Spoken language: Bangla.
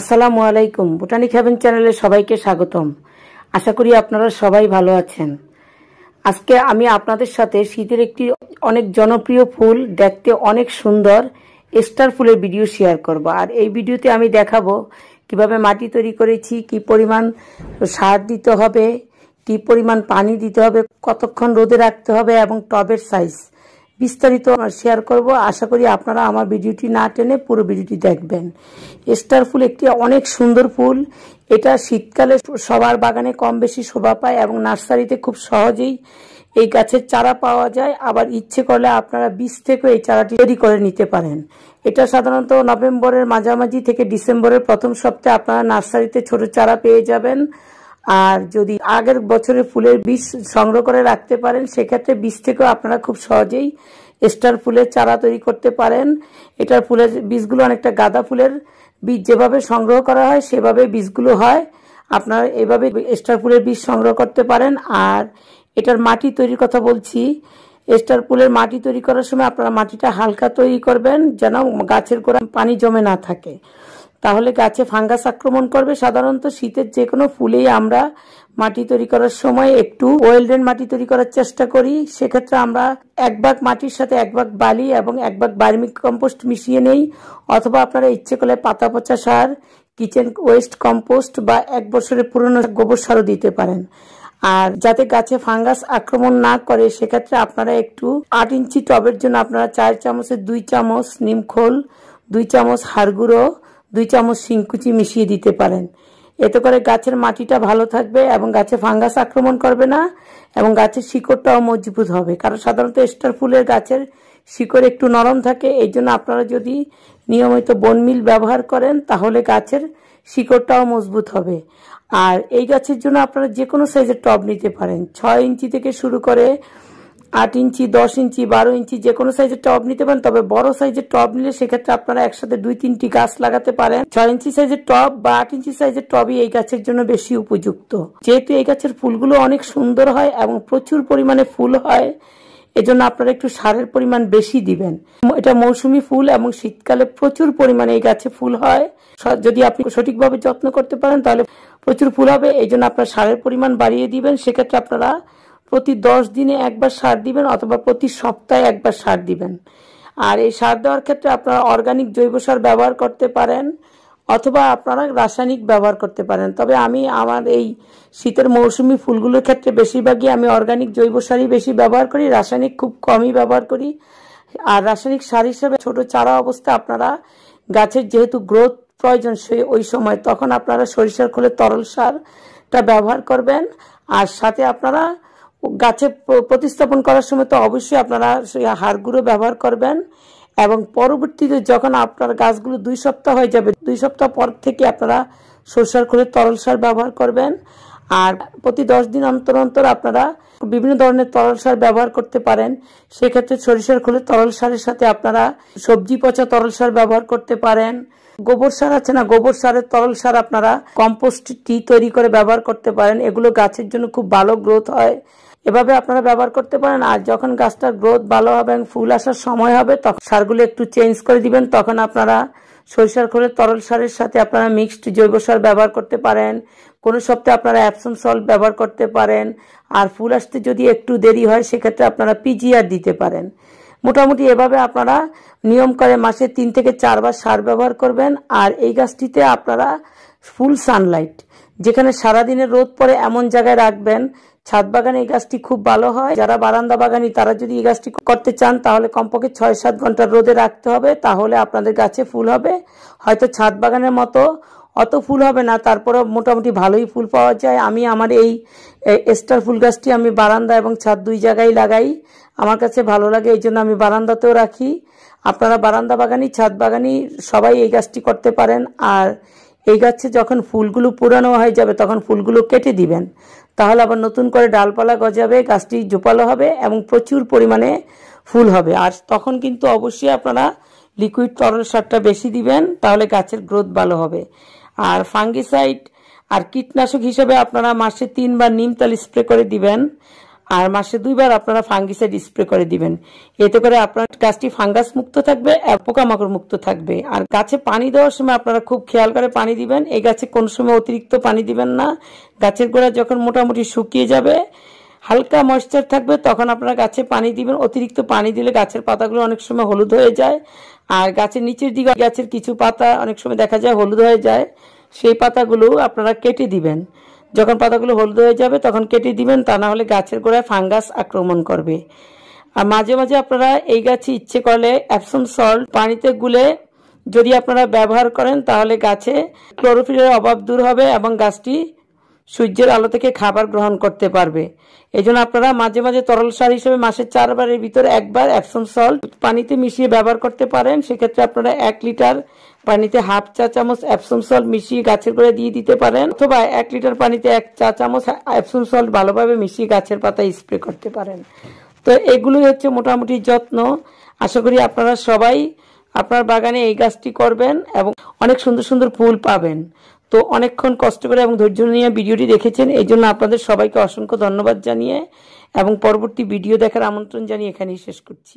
আসসালামু আলাইকুম বোটানিক হ্যাভেন চ্যানেলে সবাইকে স্বাগতম আশা করি আপনারা সবাই ভালো আছেন আজকে আমি আপনাদের সাথে শীতের একটি অনেক জনপ্রিয় ফুল দেখতে অনেক সুন্দর স্টার ফুলের ভিডিও শেয়ার করব আর এই ভিডিওতে আমি দেখাবো কিভাবে মাটি তৈরি করেছি কি পরিমাণ সার দিতে হবে কি পরিমাণ পানি দিতে হবে কতক্ষণ রোদে রাখতে হবে এবং টবের সাইজ বিস্তারিত শেয়ার করব আশা করি আপনারা আমার ভিডিওটি না টেনে পুরো ভিডিওটি দেখবেন স্টার ফুল একটি অনেক সুন্দর ফুল এটা শীতকালে সবার বাগানে কম বেশি শোভা পায় এবং নার্সারিতে খুব সহজেই এই গাছের চারা পাওয়া যায় আবার ইচ্ছে করলে আপনারা বীজ থেকেও এই চারাটি তৈরি করে নিতে পারেন এটা সাধারণত নভেম্বরের মাঝামাঝি থেকে ডিসেম্বরের প্রথম সপ্তাহে আপনারা নার্সারিতে ছোট চারা পেয়ে যাবেন আর যদি আগের বছরের ফুলের বীজ সংগ্রহ করে রাখতে পারেন সেক্ষেত্রে বীজ থেকেও আপনারা খুব সহজেই স্টার ফুলের চারা তৈরি করতে পারেন এটার ফুলের বীজগুলো অনেকটা গাঁদা ফুলের বীজ যেভাবে সংগ্রহ করা হয় সেভাবে বীজগুলো হয় আপনারা এভাবে স্টার ফুলের বীজ সংগ্রহ করতে পারেন আর এটার মাটি তৈরির কথা বলছি স্টার ফুলের মাটি তৈরি করার সময় আপনারা মাটিটা হালকা তৈরি করবেন যেন গাছের গোড়া পানি জমে না থাকে তাহলে গাছে ফাঙ্গাস আক্রমণ করবে সাধারণত শীতের যে কোনো ফুলেই আমরা মাটি তৈরি করার সময় একটু ওয়েলডেন মাটি তৈরি করার চেষ্টা করি সেক্ষেত্রে আমরা এক ভাগ মাটির সাথে এক ভাগ বালি এবং এক ভাগ বার্মিক কম্পোস্ট মিশিয়ে নেই অথবা আপনারা ইচ্ছে করলে পাতা পচা সার কিচেন ওয়েস্ট কম্পোস্ট বা এক বছরের পুরনো গোবর সারও দিতে পারেন আর যাতে গাছে ফাঙ্গাস আক্রমণ না করে সেক্ষেত্রে আপনারা একটু আট ইঞ্চি টবের জন্য আপনারা চার চামচের দুই চামচ নিমখোল দুই চামচ হাড়গুঁড়ো দুই চামচ কুচি মিশিয়ে দিতে পারেন এতে করে গাছের মাটিটা ভালো থাকবে এবং গাছে ফাঙ্গাস আক্রমণ করবে না এবং গাছের শিকড়টাও মজবুত হবে কারণ সাধারণত স্টার ফুলের গাছের শিকড় একটু নরম থাকে এই জন্য আপনারা যদি নিয়মিত বনমিল ব্যবহার করেন তাহলে গাছের শিকড়টাও মজবুত হবে আর এই গাছের জন্য আপনারা যে কোনো সাইজের টব নিতে পারেন ছয় ইঞ্চি থেকে শুরু করে আট ইঞ্চি দশ ইঞ্চি বারো ইঞ্চি যে কোনো সাইজের টব নিতে পারেন তবে বড় সাইজের টব নিলে সেক্ষেত্রে আপনারা একসাথে দুই তিনটি গাছ লাগাতে পারেন ছয় ইঞ্চি সাইজের টব বা আট ইঞ্চি সাইজের টবই এই গাছের জন্য বেশি উপযুক্ত যেহেতু এই গাছের ফুলগুলো অনেক সুন্দর হয় এবং প্রচুর পরিমাণে ফুল হয় এজন্য আপনারা একটু সারের পরিমাণ বেশি দিবেন এটা মৌসুমি ফুল এবং শীতকালে প্রচুর পরিমাণে এই গাছে ফুল হয় যদি আপনি সঠিকভাবে যত্ন করতে পারেন তাহলে প্রচুর ফুল হবে এই জন্য আপনার সারের পরিমাণ বাড়িয়ে দিবেন সেক্ষেত্রে আপনারা প্রতি দশ দিনে একবার সার দিবেন অথবা প্রতি সপ্তাহে একবার সার দিবেন আর এই সার দেওয়ার ক্ষেত্রে আপনারা অর্গানিক জৈব সার ব্যবহার করতে পারেন অথবা আপনারা রাসায়নিক ব্যবহার করতে পারেন তবে আমি আমার এই শীতের মৌসুমি ফুলগুলোর ক্ষেত্রে বেশিরভাগই আমি অর্গানিক জৈব সারই বেশি ব্যবহার করি রাসায়নিক খুব কমই ব্যবহার করি আর রাসায়নিক সার হিসেবে ছোট চারা অবস্থা আপনারা গাছের যেহেতু গ্রোথ প্রয়োজন সেই ওই সময় তখন আপনারা সরিষার খোলে তরল সারটা ব্যবহার করবেন আর সাথে আপনারা গাছে প্রতিস্থাপন করার সময় তো অবশ্যই আপনারা সেই হাড়গুঁড়ো ব্যবহার করবেন এবং পরবর্তীতে যখন আপনার গাছগুলো দুই সপ্তাহ হয়ে যাবে দুই সপ্তাহ পর থেকে আপনারা সরষার করে তরল সার ব্যবহার করবেন আর প্রতি দশ দিন অন্তর অন্তর আপনারা বিভিন্ন ধরনের তরল সার ব্যবহার করতে পারেন সেক্ষেত্রে সরিষার খোলে তরল সারের সাথে আপনারা সবজি পচা তরল সার ব্যবহার করতে পারেন গোবর সার আছে না গোবর সারের তরল সার আপনারা কম্পোস্ট টি তৈরি করে ব্যবহার করতে পারেন এগুলো গাছের জন্য খুব ভালো গ্রোথ হয় এভাবে আপনারা ব্যবহার করতে পারেন আর যখন গাছটার গ্রোথ ভালো হবে এবং ফুল আসার সময় হবে তখন সারগুলো একটু চেঞ্জ করে দিবেন তখন আপনারা সরিষার খোলের তরল সারের সাথে আপনারা মিক্সড জৈব সার ব্যবহার করতে পারেন কোনো সপ্তাহে আপনারা অ্যাপসন সল্ট ব্যবহার করতে পারেন আর ফুল আসতে যদি একটু দেরি হয় সেক্ষেত্রে আপনারা পিজিআর দিতে পারেন মোটামুটি এভাবে আপনারা নিয়ম করে মাসে তিন থেকে চারবার সার ব্যবহার করবেন আর এই গাছটিতে আপনারা ফুল সানলাইট যেখানে সারাদিনে রোদ পরে এমন জায়গায় রাখবেন ছাদ বাগানে এই গাছটি খুব ভালো হয় যারা বারান্দা বাগানি তারা যদি এই গাছটি করতে চান তাহলে কমপক্ষে ছয় সাত ঘন্টা রোদে রাখতে হবে তাহলে আপনাদের গাছে ফুল হবে হয়তো ছাদ বাগানের মতো অত ফুল হবে না তারপরে মোটামুটি ভালোই ফুল পাওয়া যায় আমি আমার এই স্টার ফুল গাছটি আমি বারান্দা এবং ছাদ দুই জায়গায় লাগাই আমার কাছে ভালো লাগে এই জন্য আমি বারান্দাতেও রাখি আপনারা বারান্দা বাগানি ছাদ বাগানি সবাই এই গাছটি করতে পারেন আর এই গাছে যখন ফুলগুলো পুরানো হয়ে যাবে তখন ফুলগুলো কেটে দিবেন তাহলে আবার নতুন করে ডালপালা গজাবে গাছটি জোপালো হবে এবং প্রচুর পরিমাণে ফুল হবে আর তখন কিন্তু অবশ্যই আপনারা লিকুইড তরল সারটা বেশি দিবেন তাহলে গাছের গ্রোথ ভালো হবে আর ফাঙ্গিসাইড আর কীটনাশক হিসেবে আপনারা মাসে তিনবার নিমতাল স্প্রে করে দিবেন আর মাসে দুইবার আপনারা ফাঙ্গিসাইড স্প্রে করে দিবেন এতে করে আপনার গাছটি ফাঙ্গাস মুক্ত থাকবে পোকামাকড় মুক্ত থাকবে আর গাছে পানি দেওয়ার সময় আপনারা খুব খেয়াল করে পানি দিবেন এই গাছে কোনো সময় অতিরিক্ত পানি দিবেন না গাছের গোড়া যখন মোটামুটি শুকিয়ে যাবে হালকা ময়েশ্চার থাকবে তখন আপনারা গাছে পানি দিবেন অতিরিক্ত পানি দিলে গাছের পাতাগুলো অনেক সময় হলুদ হয়ে যায় আর গাছের নিচের দিকে গাছের কিছু পাতা অনেক সময় দেখা যায় হলুদ হয়ে যায় সেই পাতাগুলো আপনারা কেটে দিবেন যখন পাতাগুলো হলুদ হয়ে যাবে তখন কেটে দিবেন তা না হলে গাছের গোড়ায় ফাঙ্গাস আক্রমণ করবে আর মাঝে মাঝে আপনারা এই গাছে ইচ্ছে করলে অ্যাপসম সল্ট পানিতে গুলে যদি আপনারা ব্যবহার করেন তাহলে গাছে ক্লোরোফিলের অভাব দূর হবে এবং গাছটি সূর্যের আলো থেকে খাবার গ্রহণ করতে পারবে এই জন্য আপনারা মাঝে মাঝে তরল সার হিসেবে মাসে চারবারের ভিতরে একবার অ্যাপসম সল্ট পানিতে মিশিয়ে ব্যবহার করতে পারেন সেক্ষেত্রে আপনারা এক লিটার পানিতে হাফ চা চামচ অ্যাপসম সল্ট মিশিয়ে গাছের গোড়ায় দিয়ে দিতে পারেন অথবা এক লিটার পানিতে এক চা চামচ অ্যাপসম সল্ট ভালোভাবে মিশিয়ে গাছের পাতায় স্প্রে করতে পারেন তো এগুলোই হচ্ছে মোটামুটি যত্ন আশা করি আপনারা সবাই আপনার বাগানে এই গাছটি করবেন এবং অনেক সুন্দর সুন্দর ফুল পাবেন তো অনেকক্ষণ কষ্ট করে এবং ধৈর্য নিয়ে ভিডিওটি দেখেছেন এই জন্য আপনাদের সবাইকে অসংখ্য ধন্যবাদ জানিয়ে এবং পরবর্তী ভিডিও দেখার আমন্ত্রণ জানিয়ে এখানেই শেষ করছি